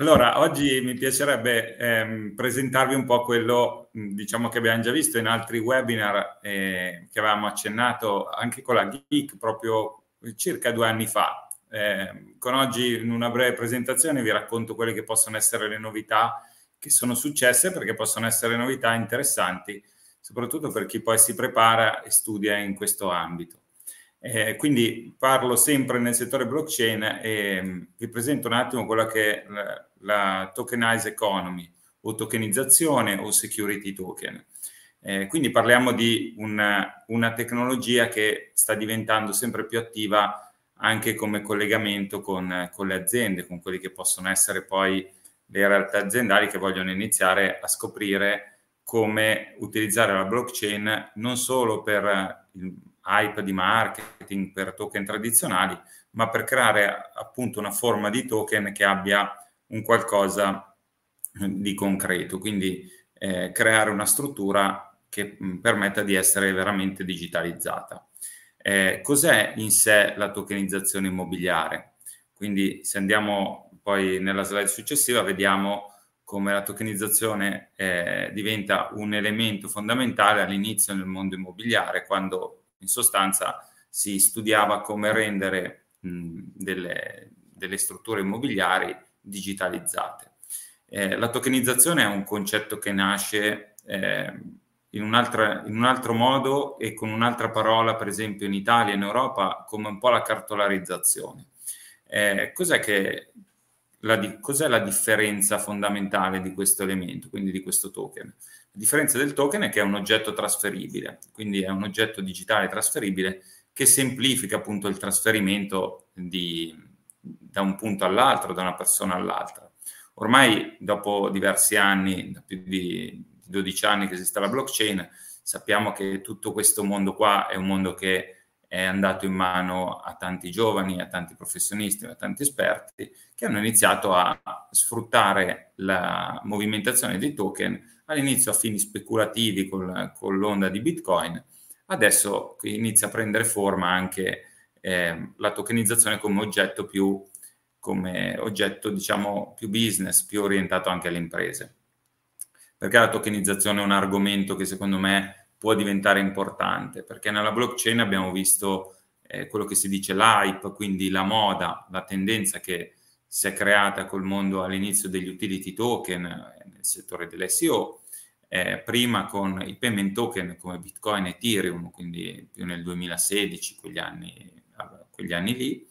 Allora, oggi mi piacerebbe ehm, presentarvi un po' quello diciamo, che abbiamo già visto in altri webinar eh, che avevamo accennato anche con la Geek proprio circa due anni fa. Eh, con oggi in una breve presentazione vi racconto quelle che possono essere le novità che sono successe perché possono essere novità interessanti, soprattutto per chi poi si prepara e studia in questo ambito. Eh, quindi parlo sempre nel settore blockchain e vi presento un attimo quella che la tokenized economy o tokenizzazione o security token. Eh, quindi parliamo di una, una, tecnologia che sta diventando sempre più attiva anche come collegamento con, con le aziende, con quelli che possono essere poi le realtà aziendali che vogliono iniziare a scoprire come utilizzare la blockchain non solo per il hype di marketing, per token tradizionali, ma per creare appunto una forma di token che abbia un qualcosa eh, di concreto, quindi eh, creare una struttura che mm, permetta di essere veramente digitalizzata. Eh, cos'è in sé la tokenizzazione immobiliare? Quindi se andiamo poi nella slide successiva vediamo come la tokenizzazione eh, diventa un elemento fondamentale all'inizio nel mondo immobiliare, quando in sostanza si studiava come rendere mh, mm, delle, delle strutture immobiliari digitalizzate. Eh, la tokenizzazione è un concetto che nasce eh, in, in, un altro modo e con un'altra parola, per esempio in Italia e in Europa, come un po' la cartolarizzazione. Eh, cos'è, che, la di, cos'è la differenza fondamentale di questo elemento, quindi di questo token? La differenza del token è che è un oggetto trasferibile, quindi è un oggetto digitale trasferibile che semplifica appunto il trasferimento di, da un punto all'altro, da una persona all'altra. Ormai dopo diversi anni, da più di 12 anni che esiste la blockchain, sappiamo che tutto questo mondo qua è un mondo che è andato in mano a tanti giovani, a tanti professionisti, a tanti esperti che hanno iniziato a sfruttare la movimentazione dei token all'inizio a fini speculativi con, con l'onda di Bitcoin. Adesso inizia a prendere forma anche eh, la tokenizzazione come oggetto più come oggetto diciamo più business, più orientato anche alle imprese. Perché la tokenizzazione è un argomento che secondo me può diventare importante? Perché nella blockchain abbiamo visto eh, quello che si dice l'hype, quindi la moda, la tendenza che si è creata col mondo all'inizio degli utility token eh, nel settore dell'SEO, eh, prima con i payment token come Bitcoin e Ethereum, quindi più nel 2016, quegli anni quegli anni lì.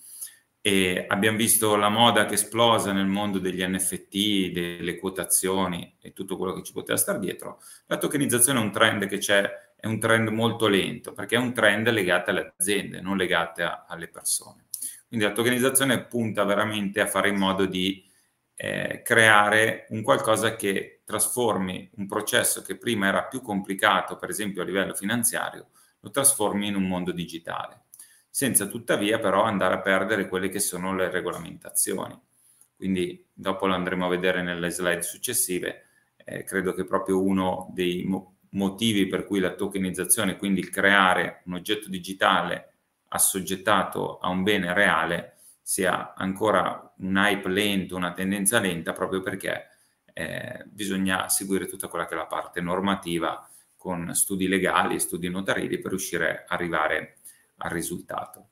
E abbiamo visto la moda che è esplosa nel mondo degli NFT, delle quotazioni e tutto quello che ci poteva stare dietro. La tokenizzazione è un trend che c'è, è un trend molto lento, perché è un trend legato alle aziende, non legato a, alle persone. Quindi la tokenizzazione punta veramente a fare in modo di eh, creare un qualcosa che trasformi un processo che prima era più complicato, per esempio a livello finanziario, lo trasformi in un mondo digitale senza tuttavia però andare a perdere quelle che sono le regolamentazioni. Quindi dopo lo andremo a vedere nelle slide successive, eh, credo che proprio uno dei mo- motivi per cui la tokenizzazione, quindi il creare un oggetto digitale assoggettato a un bene reale, sia ancora un hype lento, una tendenza lenta, proprio perché eh, bisogna seguire tutta quella che è la parte normativa con studi legali, e studi notarili per riuscire a arrivare al risultato.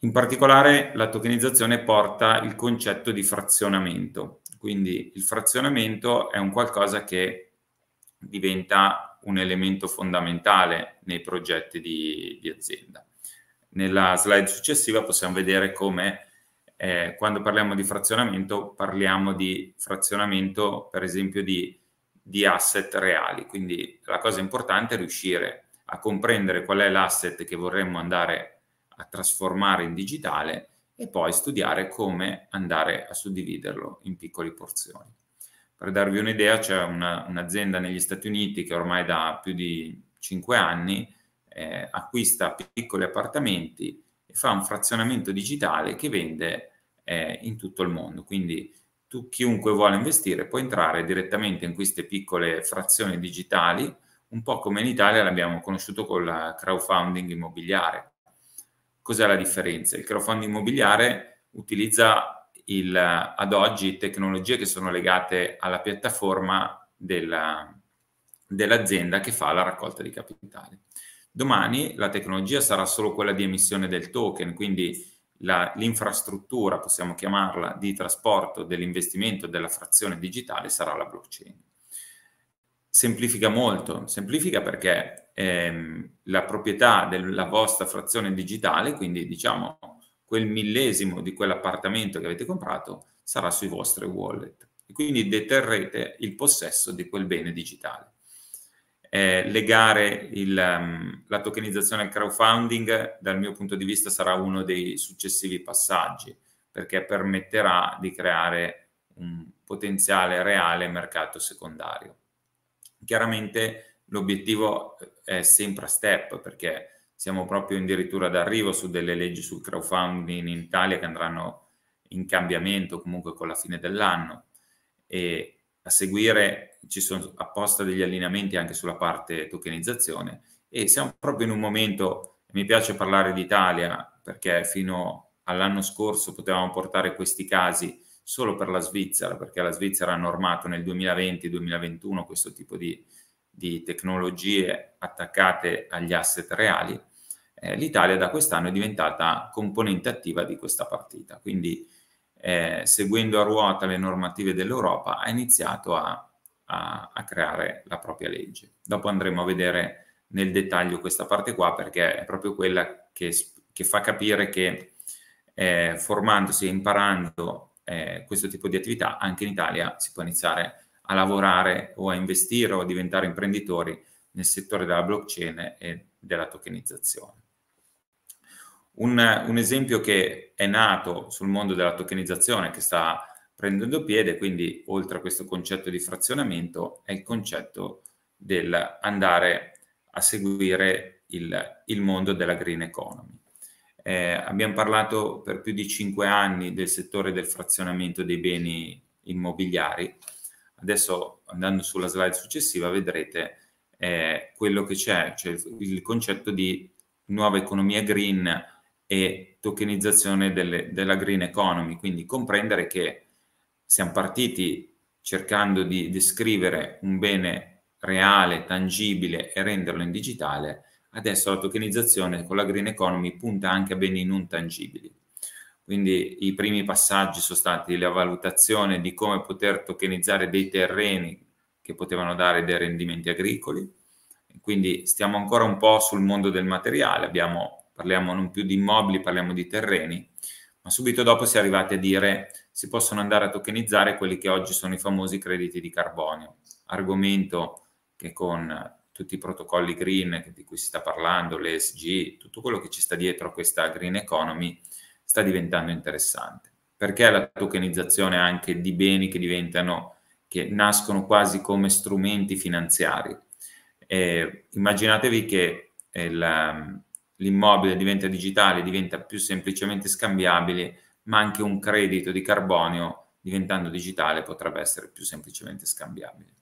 In particolare la tokenizzazione porta il concetto di frazionamento, quindi il frazionamento è un qualcosa che diventa un elemento fondamentale nei progetti di, di azienda. Nella slide successiva possiamo vedere come eh, quando parliamo di frazionamento parliamo di frazionamento per esempio di, di asset reali, quindi la cosa importante è riuscire a comprendere qual è l'asset che vorremmo andare a trasformare in digitale e poi studiare come andare a suddividerlo in piccole porzioni. Per darvi un'idea, c'è una, un'azienda negli Stati Uniti che ormai da più di 5 anni eh, acquista piccoli appartamenti e fa un frazionamento digitale che vende eh, in tutto il mondo. Quindi tu, chiunque vuole investire può entrare direttamente in queste piccole frazioni digitali un po' come in Italia l'abbiamo conosciuto con il crowdfunding immobiliare. Cos'è la differenza? Il crowdfunding immobiliare utilizza il, ad oggi tecnologie che sono legate alla piattaforma della, dell'azienda che fa la raccolta di capitali. Domani la tecnologia sarà solo quella di emissione del token, quindi la, l'infrastruttura, possiamo chiamarla, di trasporto dell'investimento della frazione digitale sarà la blockchain semplifica molto, semplifica perché ehm, la proprietà della vostra frazione digitale, quindi diciamo quel millesimo di quell'appartamento che avete comprato, sarà sui vostri wallet. E quindi deterrete il possesso di quel bene digitale. Eh, legare il, um, la tokenizzazione al crowdfunding, dal mio punto di vista, sarà uno dei successivi passaggi, perché permetterà di creare un potenziale reale mercato secondario. Chiaramente l'obiettivo eh, è sempre a step perché siamo proprio addirittura d'arrivo su delle leggi sul crowdfunding in Italia che andranno in cambiamento comunque con la fine dell'anno e a seguire ci sono apposta degli allineamenti anche sulla parte tokenizzazione e siamo proprio in un momento, mi piace parlare d'Italia perché fino all'anno scorso potevamo portare questi casi solo per la Svizzera, perché la Svizzera ha normato nel 2020-2021 questo tipo di, di tecnologie attaccate agli asset reali, eh, l'Italia da quest'anno è diventata componente attiva di questa partita. Quindi, eh, seguendo a ruota le normative dell'Europa, ha iniziato a, a, a creare la propria legge. Dopo andremo a vedere nel dettaglio questa parte qua perché è proprio quella che, che fa capire che eh, formandosi e imparando eh, questo tipo di attività, anche in Italia si può iniziare a lavorare o a investire o a diventare imprenditori nel settore della blockchain e della tokenizzazione. Un, un esempio che è nato sul mondo della tokenizzazione che sta prendendo piede, quindi oltre a questo concetto di frazionamento, è il concetto del andare a seguire il, il mondo della green economy. Eh, abbiamo parlato per più di cinque anni del settore del frazionamento dei beni immobiliari. Adesso andando sulla slide successiva vedrete eh, quello che c'è, cioè il concetto di nuova economia green e tokenizzazione delle, della green economy, quindi comprendere che siamo partiti cercando di descrivere un bene reale, tangibile e renderlo in digitale Adesso la tokenizzazione con la green economy punta anche a beni non tangibili. Quindi i primi passaggi sono stati la valutazione di come poter tokenizzare dei terreni che potevano dare dei rendimenti agricoli. Quindi stiamo ancora un po' sul mondo del materiale, abbiamo, parliamo non più di immobili, parliamo di terreni, ma subito dopo si è arrivati a dire si possono andare a tokenizzare quelli che oggi sono i famosi crediti di carbonio, argomento che con tutti i protocolli green di cui si sta parlando, l'ESG, tutto quello che ci sta dietro a questa green economy sta diventando interessante. Perché la tokenizzazione anche di beni che diventano, che nascono quasi come strumenti finanziari. Eh, immaginatevi che il, eh, l'immobile diventa digitale, diventa più semplicemente scambiabile, ma anche un credito di carbonio diventando digitale potrebbe essere più semplicemente scambiabile.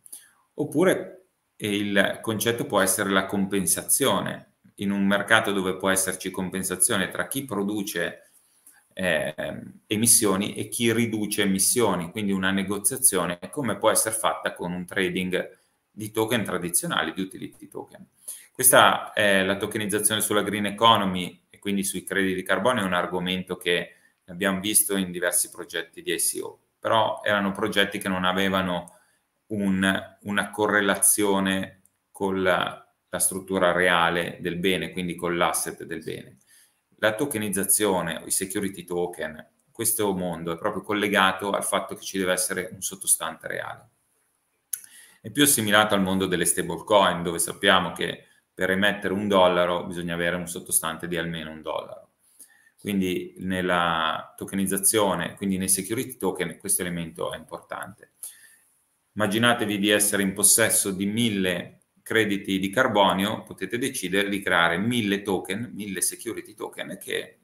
Oppure e il concetto può essere la compensazione. In un mercato dove può esserci compensazione tra chi produce eh, emissioni e chi riduce emissioni, quindi una negoziazione come può essere fatta con un trading di token tradizionali, di utility token. Questa è la tokenizzazione sulla green economy e quindi sui crediti di carbonio è un argomento che abbiamo visto in diversi progetti di ICO, però erano progetti che non avevano un, una correlazione con la, la struttura reale del bene, quindi con l'asset del bene. La tokenizzazione o i security token, questo mondo è proprio collegato al fatto che ci deve essere un sottostante reale. È più assimilato al mondo delle stablecoin, dove sappiamo che per emettere un dollaro bisogna avere un sottostante di almeno un dollaro. Quindi nella tokenizzazione, quindi nei security token, questo elemento è importante. Immaginatevi di essere in possesso di 1000 crediti di carbonio, potete decidere di creare 1000 token, 1000 security token che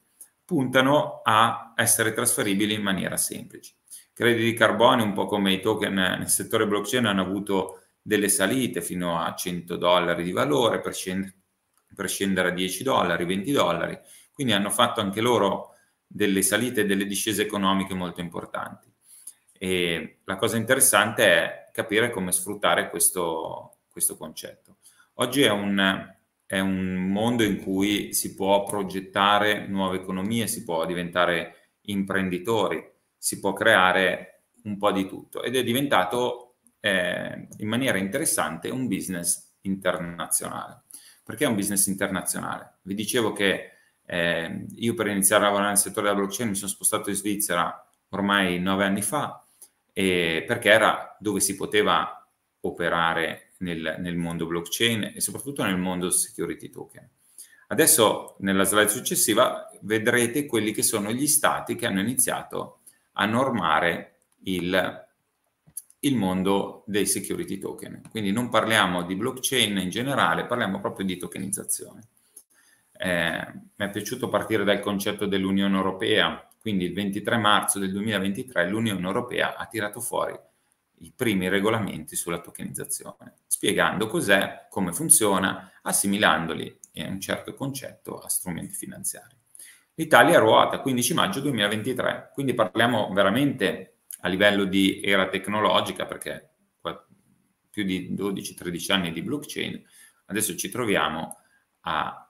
puntano a essere trasferibili in maniera semplice. Crediti di carbonio, un po' come i token nel settore blockchain, hanno avuto delle salite fino a 100 dollari di valore per, scend- per scendere a 10 dollari, 20 dollari, quindi hanno fatto anche loro delle salite e delle discese economiche molto importanti. E la cosa interessante è capire come sfruttare questo, questo concetto. Oggi è un, è un mondo in cui si può progettare nuove economie, si può diventare imprenditori, si può creare un po' di tutto ed è diventato eh, in maniera interessante un business internazionale. Perché è un business internazionale? Vi dicevo che eh, io per iniziare a lavorare nel settore della blockchain mi sono spostato in Svizzera ormai nove anni fa, eh, perché era dove si poteva operare nel, nel, mondo blockchain e soprattutto nel mondo security token. Adesso nella slide successiva vedrete quelli che sono gli stati che hanno iniziato a normare il, il mondo dei security token. Quindi non parliamo di blockchain in generale, parliamo proprio di tokenizzazione. Eh, mi è piaciuto partire dal concetto dell'Unione Europea quindi il 23 marzo del 2023 l'Unione Europea ha tirato fuori i primi regolamenti sulla tokenizzazione, spiegando cos'è, come funziona, assimilandoli a un certo concetto a strumenti finanziari. L'Italia ruota 15 maggio 2023, quindi parliamo veramente a livello di era tecnologica, perché più di 12-13 anni di blockchain, adesso ci troviamo a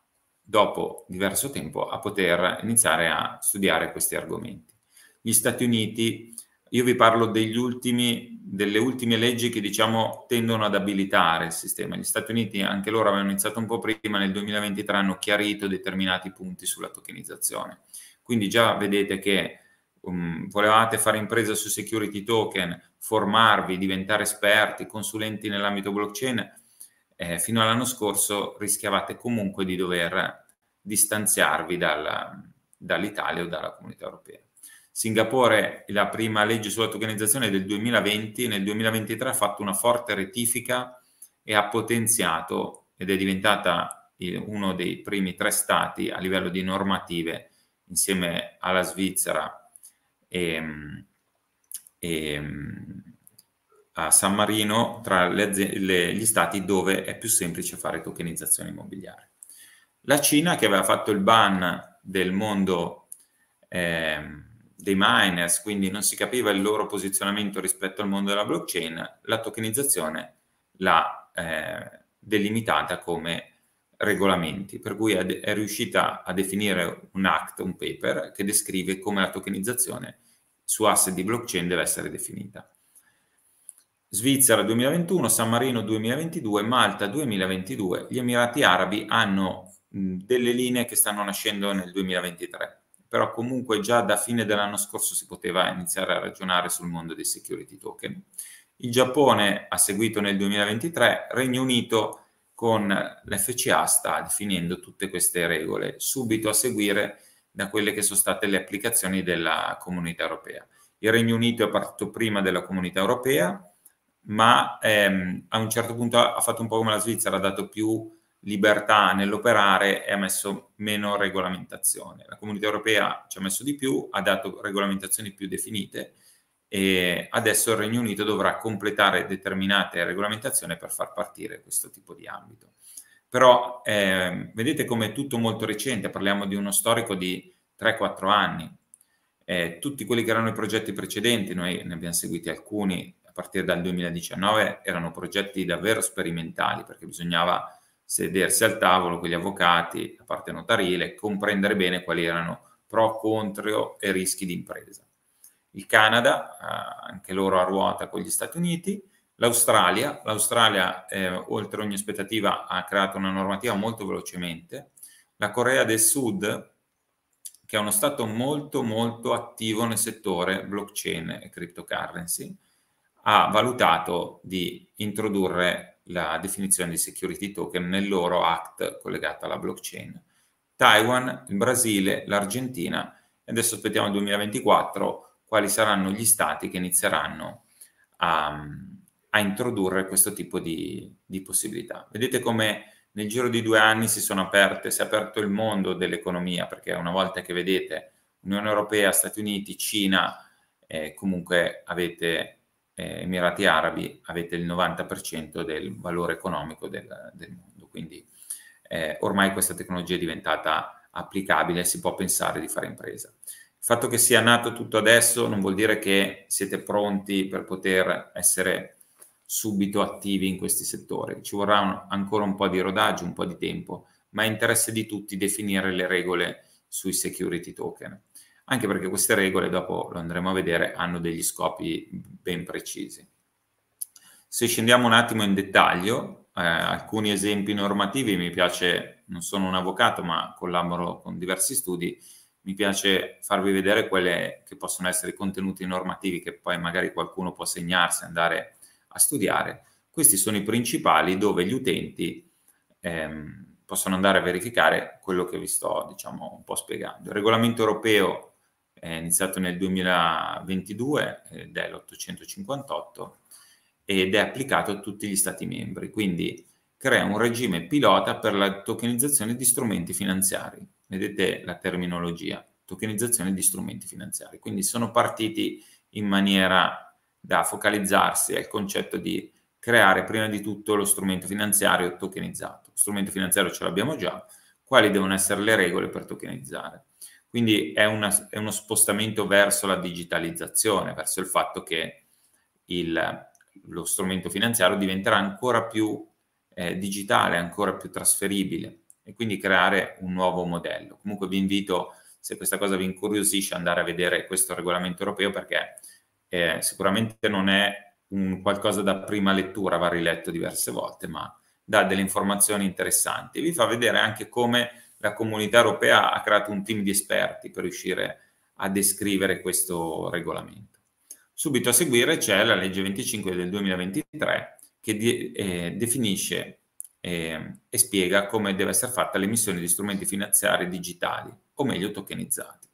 dopo diverso tempo a poter iniziare a studiare questi argomenti. Gli Stati Uniti, io vi parlo ultimi, delle ultime leggi che diciamo tendono ad abilitare il sistema. Gli Stati Uniti anche loro avevano iniziato un po' prima, nel 2023 hanno chiarito determinati punti sulla tokenizzazione. Quindi già vedete che um, volevate fare impresa su security token, formarvi, diventare esperti, consulenti nell'ambito blockchain, eh, fino all'anno scorso rischiavate comunque di dover distanziarvi dalla, dall'Italia o dalla comunità europea. Singapore, la prima legge sulla del 2020, nel 2023 ha fatto una forte rettifica e ha potenziato ed è diventata uno dei primi tre stati a livello di normative insieme alla Svizzera e, e a San Marino tra le aziende, le, gli stati dove è più semplice fare tokenizzazione immobiliare. La Cina che aveva fatto il ban del mondo eh, dei miners, quindi non si capiva il loro posizionamento rispetto al mondo della blockchain, la tokenizzazione l'ha eh, delimitata come regolamenti, per cui è, è riuscita a definire un act, un paper, che descrive come la tokenizzazione su asset di blockchain deve essere definita. Svizzera 2021, San Marino 2022, Malta 2022, gli Emirati Arabi hanno delle linee che stanno nascendo nel 2023, però comunque già da fine dell'anno scorso si poteva iniziare a ragionare sul mondo dei security token. Il Giappone ha seguito nel 2023, Regno Unito con l'FCA sta definendo tutte queste regole, subito a seguire da quelle che sono state le applicazioni della comunità europea. Il Regno Unito è partito prima della comunità europea, ma ehm, a un certo punto ha fatto un po' come la Svizzera, ha dato più libertà nell'operare e ha messo meno regolamentazione. La comunità europea ci ha messo di più, ha dato regolamentazioni più definite e adesso il Regno Unito dovrà completare determinate regolamentazioni per far partire questo tipo di ambito. Però eh, vedete come è tutto molto recente, parliamo di uno storico di 3-4 anni. Eh, tutti quelli che erano i progetti precedenti, noi ne abbiamo seguiti alcuni partire dal 2019 erano progetti davvero sperimentali perché bisognava sedersi al tavolo con gli avvocati, la parte notarile, comprendere bene quali erano pro, contro e rischi di impresa. Il Canada, eh, anche loro a ruota con gli Stati Uniti, l'Australia, l'Australia eh, oltre ogni aspettativa ha creato una normativa molto velocemente, la Corea del Sud, che è uno stato molto molto attivo nel settore blockchain e cryptocurrency, ha valutato di introdurre la definizione di security token nel loro act collegato alla blockchain. Taiwan, il Brasile, l'Argentina e adesso aspettiamo il 2024 quali saranno gli stati che inizieranno a, a introdurre questo tipo di, di possibilità. Vedete come nel giro di due anni si sono aperte, si è aperto il mondo dell'economia, perché una volta che vedete Unione Europea, Stati Uniti, Cina, eh, comunque avete eh, Emirati Arabi avete il 90% del valore economico del, del mondo. Quindi eh, ormai questa tecnologia è diventata applicabile, si può pensare di fare impresa. Il fatto che sia nato tutto adesso non vuol dire che siete pronti per poter essere subito attivi in questi settori. Ci vorrà un, ancora un po' di rodaggio, un po' di tempo, ma è interesse di tutti definire le regole sui security token anche perché queste regole, dopo lo andremo a vedere, hanno degli scopi ben precisi. Se scendiamo un attimo in dettaglio, eh, alcuni esempi normativi mi piace, non sono un avvocato ma collaboro con diversi studi, mi piace farvi vedere quelle che possono essere i contenuti normativi che poi magari qualcuno può segnarsi, e andare a studiare. Questi sono i principali dove gli utenti ehm, possono andare a verificare quello che vi sto diciamo un po' spiegando. Il regolamento europeo è iniziato nel 2022 eh, ed è l'858 ed è applicato a tutti gli Stati membri, quindi crea un regime pilota per la tokenizzazione di strumenti finanziari. Vedete la terminologia, tokenizzazione di strumenti finanziari. Quindi sono partiti in maniera da focalizzarsi al concetto di creare prima di tutto lo strumento finanziario tokenizzato. Lo strumento finanziario ce l'abbiamo già, quali devono essere le regole per tokenizzare? Quindi è, una, è uno spostamento verso la digitalizzazione, verso il fatto che il, lo strumento finanziario diventerà ancora più eh, digitale, ancora più trasferibile e quindi creare un nuovo modello. Comunque vi invito, se questa cosa vi incuriosisce, ad andare a vedere questo regolamento europeo perché eh, sicuramente non è un qualcosa da prima lettura, va riletto diverse volte, ma dà delle informazioni interessanti e vi fa vedere anche come la comunità europea ha creato un team di esperti per riuscire a descrivere questo regolamento. Subito a seguire c'è la legge 25 del 2023 che di, eh, definisce eh, e spiega come deve essere fatta l'emissione di strumenti finanziari digitali, o meglio tokenizzati.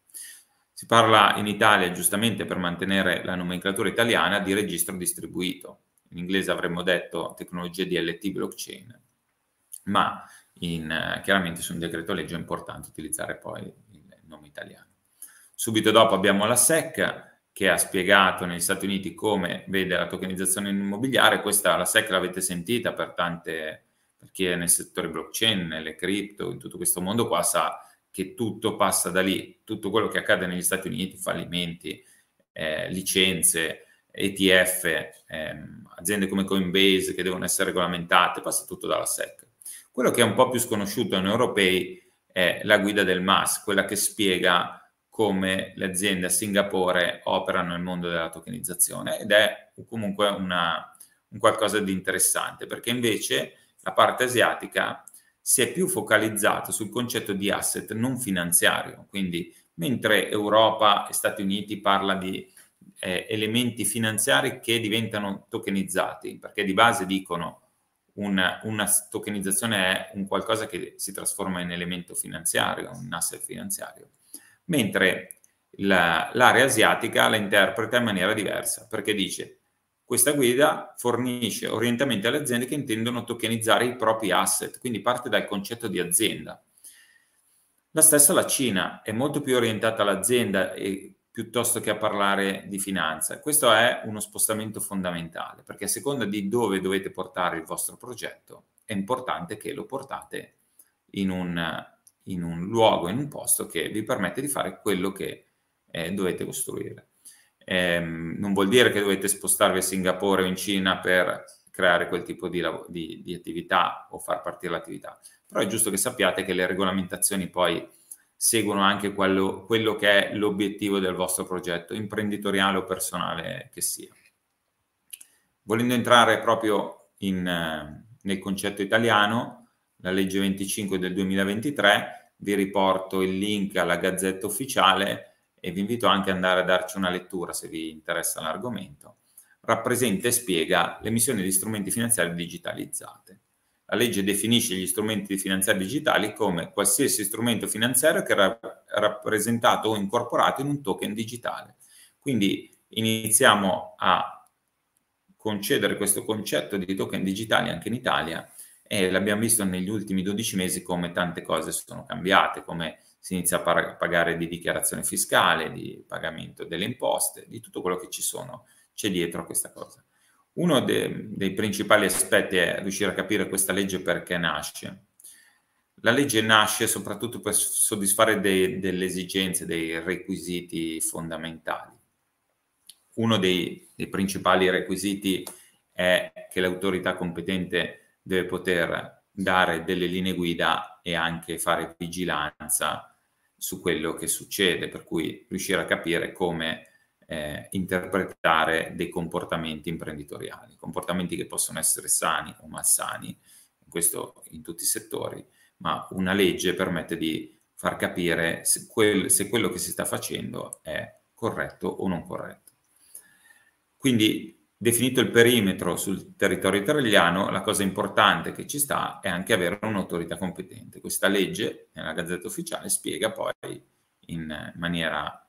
Si parla in Italia, giustamente per mantenere la nomenclatura italiana, di registro distribuito. In inglese avremmo detto tecnologia DLT blockchain, ma in, eh, chiaramente su un decreto legge è importante utilizzare poi il nome italiano. Subito dopo abbiamo la SEC che ha spiegato negli Stati Uniti come vede la tokenizzazione immobiliare, questa la SEC l'avete sentita per tante, per chi è nel settore blockchain, nelle cripto, in tutto questo mondo qua sa che tutto passa da lì, tutto quello che accade negli Stati Uniti, fallimenti, eh, licenze, ETF, ehm, aziende come Coinbase che devono essere regolamentate, passa tutto dalla SEC quello che è un po' più sconosciuto in europei è la guida del MAS, quella che spiega come le aziende a Singapore operano nel mondo della tokenizzazione ed è comunque una, un qualcosa di interessante perché invece la parte asiatica si è più focalizzata sul concetto di asset non finanziario, quindi mentre Europa e Stati Uniti parlano di eh, elementi finanziari che diventano tokenizzati, perché di base dicono una, una tokenizzazione è un qualcosa che si trasforma in elemento finanziario, un asset finanziario, mentre la, l'area asiatica la interpreta in maniera diversa perché dice questa guida fornisce orientamenti alle aziende che intendono tokenizzare i propri asset, quindi parte dal concetto di azienda. La stessa la Cina è molto più orientata all'azienda e piuttosto che a parlare di finanza. Questo è uno spostamento fondamentale, perché a seconda di dove dovete portare il vostro progetto, è importante che lo portate in un, in un luogo, in un posto che vi permette di fare quello che eh, dovete costruire. Eh, non vuol dire che dovete spostarvi a Singapore o in Cina per creare quel tipo di, lav- di, di attività o far partire l'attività, però è giusto che sappiate che le regolamentazioni poi seguono anche quello, quello che è l'obiettivo del vostro progetto, imprenditoriale o personale che sia. Volendo entrare proprio in, eh, nel concetto italiano, la legge 25 del 2023, vi riporto il link alla gazzetta ufficiale e vi invito anche ad andare a darci una lettura se vi interessa l'argomento. Rappresenta e spiega l'emissione di strumenti finanziari digitalizzate. La legge definisce gli strumenti finanziari digitali come qualsiasi strumento finanziario che era rappresentato o incorporato in un token digitale. Quindi iniziamo a concedere questo concetto di token digitali anche in Italia e l'abbiamo visto negli ultimi 12 mesi come tante cose sono cambiate, come si inizia a pagare di dichiarazione fiscale, di pagamento delle imposte, di tutto quello che ci sono, c'è dietro a questa cosa. Uno de, dei principali aspetti è riuscire a capire questa legge perché nasce. La legge nasce soprattutto per soddisfare dei, delle esigenze, dei requisiti fondamentali. Uno dei, dei principali requisiti è che l'autorità competente deve poter dare delle linee guida e anche fare vigilanza su quello che succede, per cui riuscire a capire come eh, interpretare dei comportamenti imprenditoriali, comportamenti che possono essere sani o malsani, questo in tutti i settori, ma una legge permette di far capire se, quel, se quello che si sta facendo è corretto o non corretto. Quindi definito il perimetro sul territorio italiano, la cosa importante che ci sta è anche avere un'autorità competente. Questa legge nella Gazzetta Ufficiale spiega poi in maniera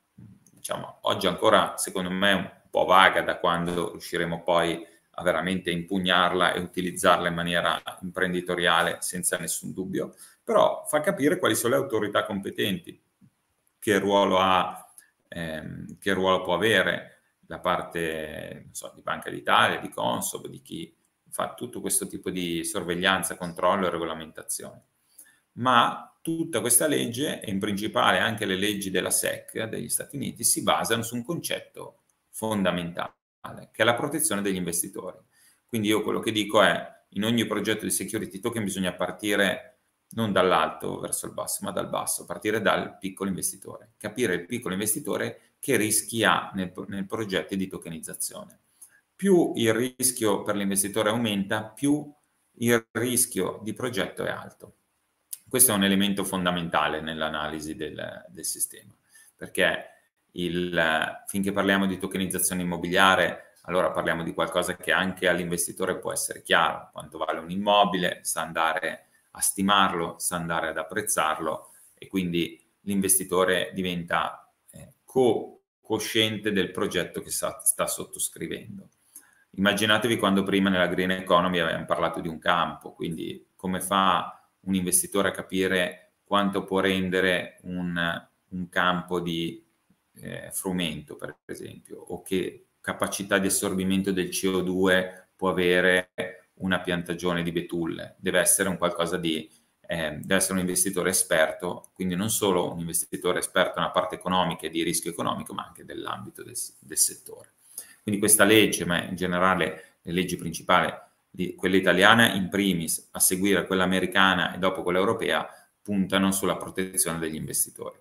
diciamo, oggi ancora secondo me un po' vaga da quando riusciremo poi a veramente impugnarla e utilizzarla in maniera imprenditoriale senza nessun dubbio, però fa capire quali sono le autorità competenti, che ruolo, ha, ehm, che ruolo può avere da parte so, di Banca d'Italia, di Consob, di chi fa tutto questo tipo di sorveglianza, controllo e regolamentazione ma tutta questa legge, e in principale anche le leggi della SEC degli Stati Uniti, si basano su un concetto fondamentale, che è la protezione degli investitori. Quindi io quello che dico è, in ogni progetto di security token bisogna partire non dall'alto verso il basso, ma dal basso, partire dal piccolo investitore, capire il piccolo investitore che rischi ha nel, nel progetto di tokenizzazione. Più il rischio per l'investitore aumenta, più il rischio di progetto è alto. Questo è un elemento fondamentale nell'analisi del, del sistema, perché il, finché parliamo di tokenizzazione immobiliare, allora parliamo di qualcosa che anche all'investitore può essere chiaro, quanto vale un immobile, sa andare a stimarlo, sa andare ad apprezzarlo e quindi l'investitore diventa eh, cosciente del progetto che sta, sta sottoscrivendo. Immaginatevi quando prima nella green economy avevamo parlato di un campo, quindi come fa un investitore a capire quanto può rendere un, un campo di eh, frumento, per esempio, o che capacità di assorbimento del CO2 può avere una piantagione di betulle. Deve essere un qualcosa di eh, deve essere un investitore esperto, quindi non solo un investitore esperto nella parte economica e di rischio economico, ma anche dell'ambito del, del settore. Quindi questa legge, ma in generale le leggi principali di quella italiana in primis, a seguire quella americana e dopo quella europea, puntano sulla protezione degli investitori.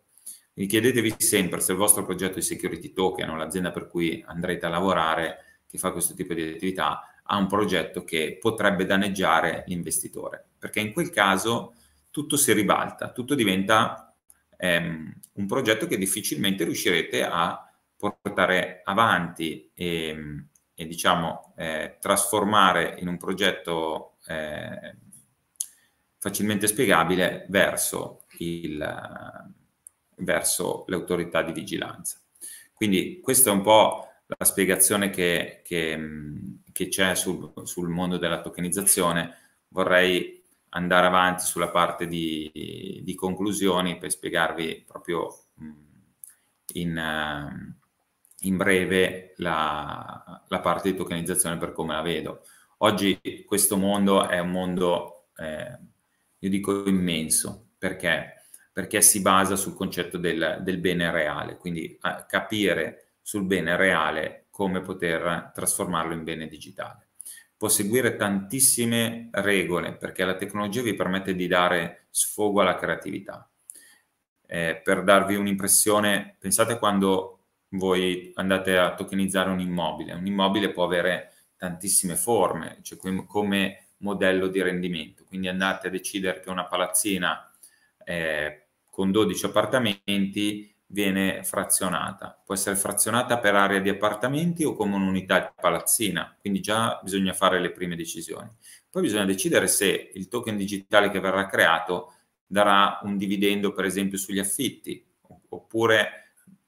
chiedetevi sempre se il vostro progetto di security token o l'azienda per cui andrete a lavorare, che fa questo tipo di attività, ha un progetto che potrebbe danneggiare l'investitore, perché in quel caso tutto si ribalta, tutto diventa ehm, un progetto che difficilmente riuscirete a portare avanti. Ehm, e diciamo eh, trasformare in un progetto eh, facilmente spiegabile verso, il, verso l'autorità di vigilanza. Quindi questa è un po' la spiegazione che, che, che c'è sul, sul, mondo della tokenizzazione. Vorrei andare avanti sulla parte di, di conclusioni per spiegarvi proprio mm, in, in breve la, la, parte di tokenizzazione per come la vedo. Oggi questo mondo è un mondo, eh, io dico, immenso, perché? perché si basa sul concetto del, del bene reale, quindi eh, capire sul bene reale come poter trasformarlo in bene digitale. Può seguire tantissime regole, perché la tecnologia vi permette di dare sfogo alla creatività. Eh, per darvi un'impressione, pensate quando voi andate a tokenizzare un immobile. Un immobile può avere tantissime forme, cioè come, modello di rendimento. Quindi andate a decidere che una palazzina eh, con 12 appartamenti viene frazionata. Può essere frazionata per area di appartamenti o come un'unità di palazzina, quindi già bisogna fare le prime decisioni. Poi bisogna decidere se il token digitale che verrà creato darà un dividendo, per esempio, sugli affitti, oppure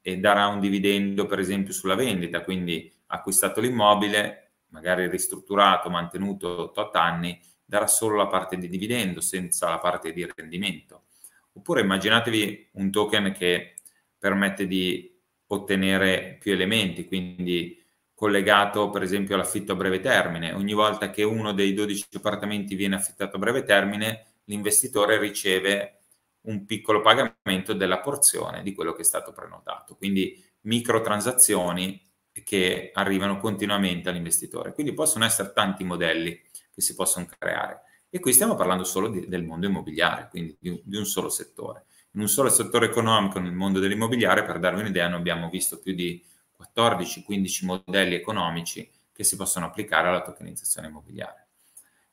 e darà un dividendo per esempio sulla vendita, quindi acquistato l'immobile, magari ristrutturato, mantenuto 8 anni, darà solo la parte di dividendo senza la parte di rendimento. Oppure immaginatevi un token che permette di ottenere più elementi, quindi collegato per esempio all'affitto a breve termine. Ogni volta che uno dei 12 appartamenti viene affittato a breve termine, l'investitore riceve un piccolo pagamento della porzione di quello che è stato prenotato. Quindi microtransazioni che arrivano continuamente all'investitore. Quindi possono essere tanti modelli che si possono creare. E qui stiamo parlando solo di, del mondo immobiliare, quindi di, di, un solo settore. In un solo settore economico, nel mondo dell'immobiliare, per darvi un'idea, noi abbiamo visto più di 14-15 modelli economici che si possono applicare alla tokenizzazione immobiliare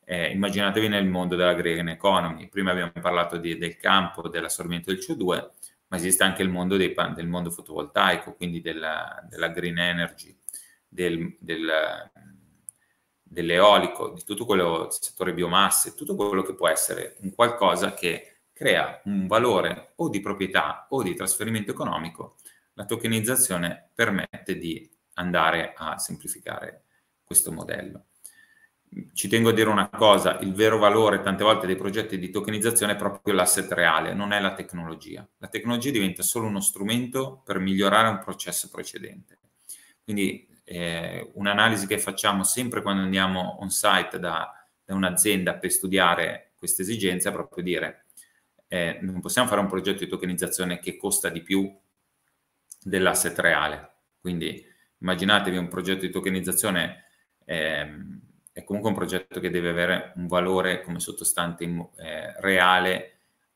eh, immaginatevi nel mondo della green economy, prima abbiamo parlato di, del campo, dell'assorbimento del CO2, ma esiste anche il mondo dei, del mondo fotovoltaico, quindi della, della green energy, del, del, dell'eolico, di tutto quello, settore biomasse, tutto quello che può essere un qualcosa che crea un valore o di proprietà o di trasferimento economico, la tokenizzazione permette di andare a semplificare questo modello ci tengo a dire una cosa, il vero valore tante volte dei progetti di tokenizzazione è proprio l'asset reale, non è la tecnologia. La tecnologia diventa solo uno strumento per migliorare un processo precedente. Quindi eh, un'analisi che facciamo sempre quando andiamo on site da, da un'azienda per studiare questa esigenza è proprio dire eh, non possiamo fare un progetto di tokenizzazione che costa di più dell'asset reale. Quindi immaginatevi un progetto di tokenizzazione... Eh, è comunque un progetto che deve avere un valore come sottostante eh, reale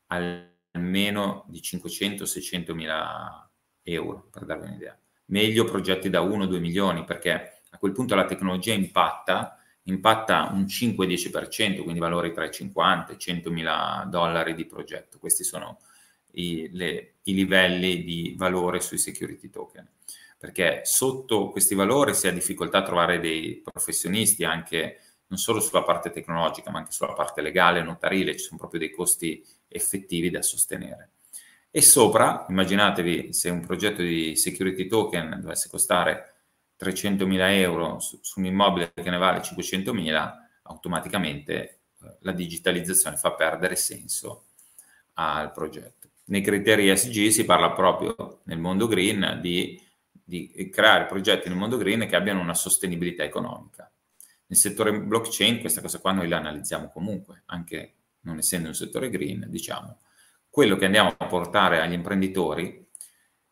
almeno di 500-600 mila euro, per darvi un'idea. Meglio progetti da 1-2 milioni, perché a quel punto la tecnologia impatta, impatta un 5-10%, quindi valori tra i 50 e i 100 mila dollari di progetto. Questi sono i, le, i livelli di valore sui security token perché sotto questi valori si ha difficoltà a trovare dei professionisti anche non solo sulla parte tecnologica, ma anche sulla parte legale, notarile, ci sono proprio dei costi effettivi da sostenere. E sopra, immaginatevi se un progetto di security token dovesse costare 300.000 euro su, su un immobile che ne vale 500.000, automaticamente eh, la digitalizzazione fa perdere senso al progetto. Nei criteri ESG si parla proprio nel mondo green di di creare progetti nel mondo green che abbiano una sostenibilità economica. Nel settore blockchain questa cosa qua noi la analizziamo comunque, anche non essendo un settore green, diciamo. Quello che andiamo a portare agli imprenditori,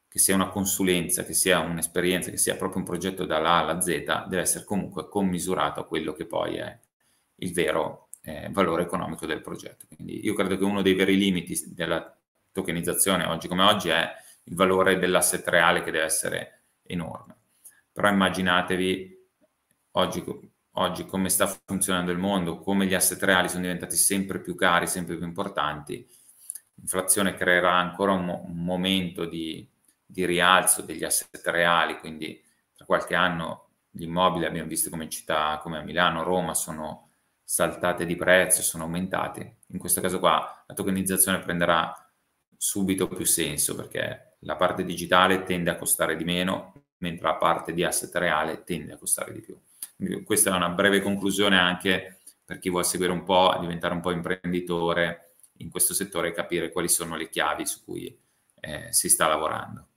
che sia una consulenza, che sia un'esperienza, che sia proprio un progetto dalla A alla Z, deve essere comunque commisurato a quello che poi è il vero eh, valore economico del progetto. Quindi io credo che uno dei veri limiti della tokenizzazione oggi come oggi è il valore dell'asset reale che deve essere enorme. Però immaginatevi oggi, oggi come sta funzionando il mondo, come gli asset reali sono diventati sempre più cari, sempre più importanti, l'inflazione creerà ancora un, mo- un momento di, di, rialzo degli asset reali, quindi tra qualche anno gli immobili abbiamo visto come città come a Milano, Roma sono saltate di prezzo, sono aumentate. In questo caso qua la tokenizzazione prenderà subito più senso perché la parte digitale tende a costare di meno, mentre la parte di asset reale tende a costare di più. questa è una breve conclusione anche per chi vuole seguire un po', diventare un po' imprenditore in questo settore e capire quali sono le chiavi su cui eh, si sta lavorando.